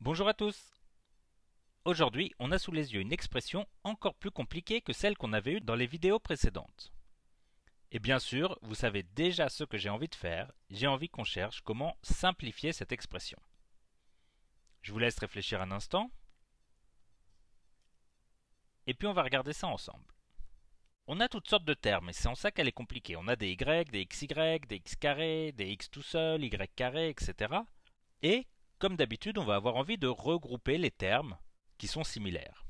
Bonjour à tous Aujourd'hui, on a sous les yeux une expression encore plus compliquée que celle qu'on avait eue dans les vidéos précédentes. Et bien sûr, vous savez déjà ce que j'ai envie de faire, j'ai envie qu'on cherche comment simplifier cette expression. Je vous laisse réfléchir un instant, et puis on va regarder ça ensemble. On a toutes sortes de termes, et c'est en ça qu'elle est compliquée. On a des y, des xy, des x carrés, des x tout seul, y carré, etc. Et comme d'habitude, on va avoir envie de regrouper les termes qui sont similaires.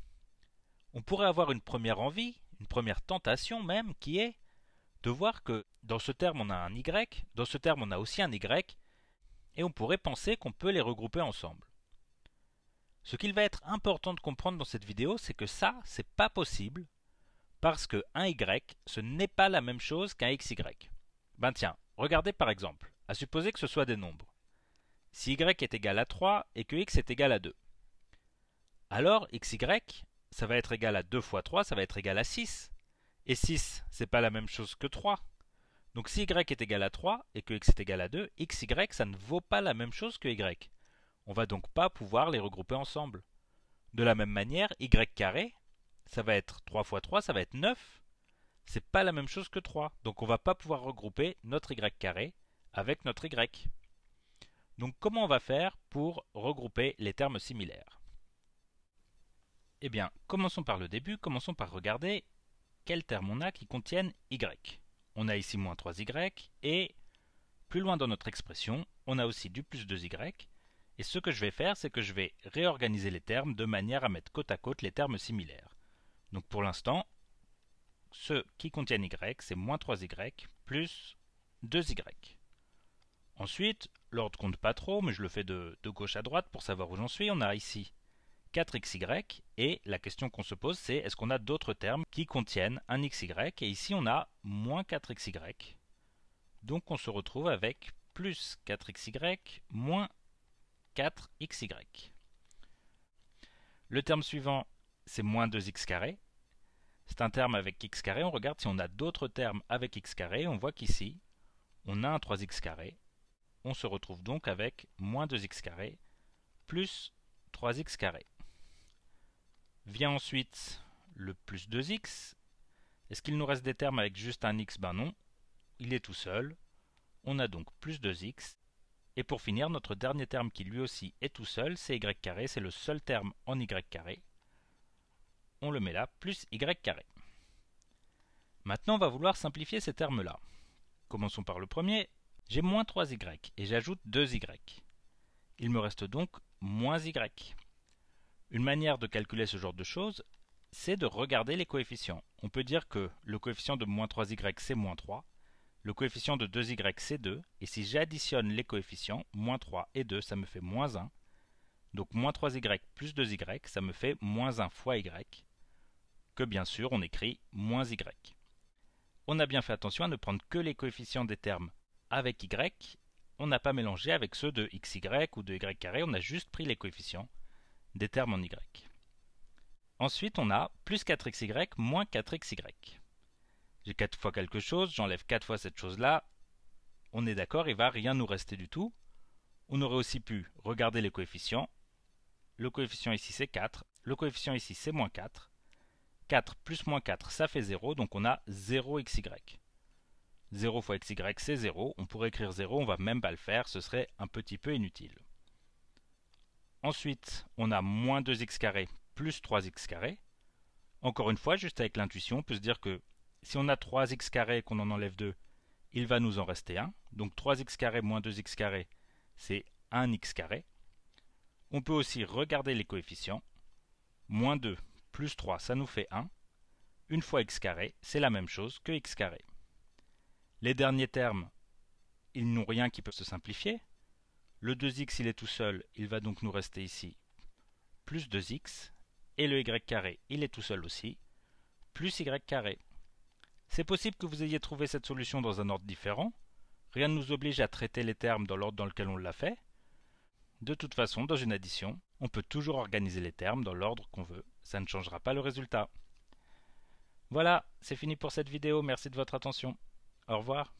On pourrait avoir une première envie, une première tentation même, qui est de voir que dans ce terme on a un Y, dans ce terme on a aussi un Y, et on pourrait penser qu'on peut les regrouper ensemble. Ce qu'il va être important de comprendre dans cette vidéo, c'est que ça, c'est pas possible, parce que un Y, ce n'est pas la même chose qu'un XY. Ben tiens, regardez par exemple, à supposer que ce soit des nombres si y est égal à 3 et que x est égal à 2. Alors xy, ça va être égal à 2 fois 3, ça va être égal à 6. Et 6, n'est pas la même chose que 3. Donc si y est égal à 3 et que x est égal à 2, xy, ça ne vaut pas la même chose que y. On va donc pas pouvoir les regrouper ensemble. De la même manière, y carré, ça va être 3 fois 3, ça va être 9. C'est pas la même chose que 3. Donc on va pas pouvoir regrouper notre y carré avec notre y. Donc comment on va faire pour regrouper les termes similaires Eh bien, commençons par le début, commençons par regarder quels termes on a qui contiennent y. On a ici moins 3y et plus loin dans notre expression, on a aussi du plus 2y. Et ce que je vais faire, c'est que je vais réorganiser les termes de manière à mettre côte à côte les termes similaires. Donc pour l'instant, ceux qui contiennent y, c'est moins 3y plus 2y. Ensuite, L'ordre compte pas trop, mais je le fais de, gauche à droite pour savoir où j'en suis. On a ici 4xy, et la question qu'on se pose, c'est est-ce qu'on a d'autres termes qui contiennent un xy, et ici on a moins 4xy. Donc on se retrouve avec plus 4xy moins 4xy. Le terme suivant, c'est moins 2x C'est un terme avec x On regarde si on a d'autres termes avec x On voit qu'ici, on a un 3x on se retrouve donc avec moins 2x plus 3x Vient ensuite le plus 2x. Est-ce qu'il nous reste des termes avec juste un x Ben non, il est tout seul. On a donc plus 2x. Et pour finir, notre dernier terme qui lui aussi est tout seul, c'est y c'est le seul terme en y carré. On le met là, plus y carré. Maintenant, on va vouloir simplifier ces termes-là. Commençons par le premier, j'ai moins 3y et j'ajoute 2y. Il me reste donc moins y. Une manière de calculer ce genre de choses, c'est de regarder les coefficients. On peut dire que le coefficient de moins 3y c'est moins 3, le coefficient de 2y c'est 2, et si j'additionne les coefficients, moins 3 et 2 ça me fait moins 1, donc moins 3y plus 2y ça me fait moins 1 fois y, que bien sûr on écrit moins y. On a bien fait attention à ne prendre que les coefficients des termes avec y, on n'a pas mélangé avec ceux de xy ou de y carré, on a juste pris les coefficients des termes en y. Ensuite, on a plus 4xy moins 4xy. J'ai 4 fois quelque chose, j'enlève 4 fois cette chose-là, on est d'accord, il ne va rien nous rester du tout. On aurait aussi pu regarder les coefficients. Le coefficient ici c'est 4, le coefficient ici c'est moins 4. 4 plus moins 4, ça fait 0, donc on a 0xy. 0 fois xy, c'est 0. On pourrait écrire 0, on va même pas le faire, ce serait un petit peu inutile. Ensuite, on a moins 2x plus 3x Encore une fois, juste avec l'intuition, on peut se dire que si on a 3x carré et qu'on en enlève 2, il va nous en rester 1. Donc 3x moins 2x c'est 1x carré. On peut aussi regarder les coefficients. Moins 2 plus 3, ça nous fait 1. Une fois x c'est la même chose que x carré. Les derniers termes, ils n'ont rien qui peut se simplifier. Le 2x, il est tout seul, il va donc nous rester ici plus 2x, et le y carré, il est tout seul aussi, plus y carré. C'est possible que vous ayez trouvé cette solution dans un ordre différent, rien ne nous oblige à traiter les termes dans l'ordre dans lequel on l'a fait. De toute façon, dans une addition, on peut toujours organiser les termes dans l'ordre qu'on veut, ça ne changera pas le résultat. Voilà, c'est fini pour cette vidéo, merci de votre attention. Au revoir.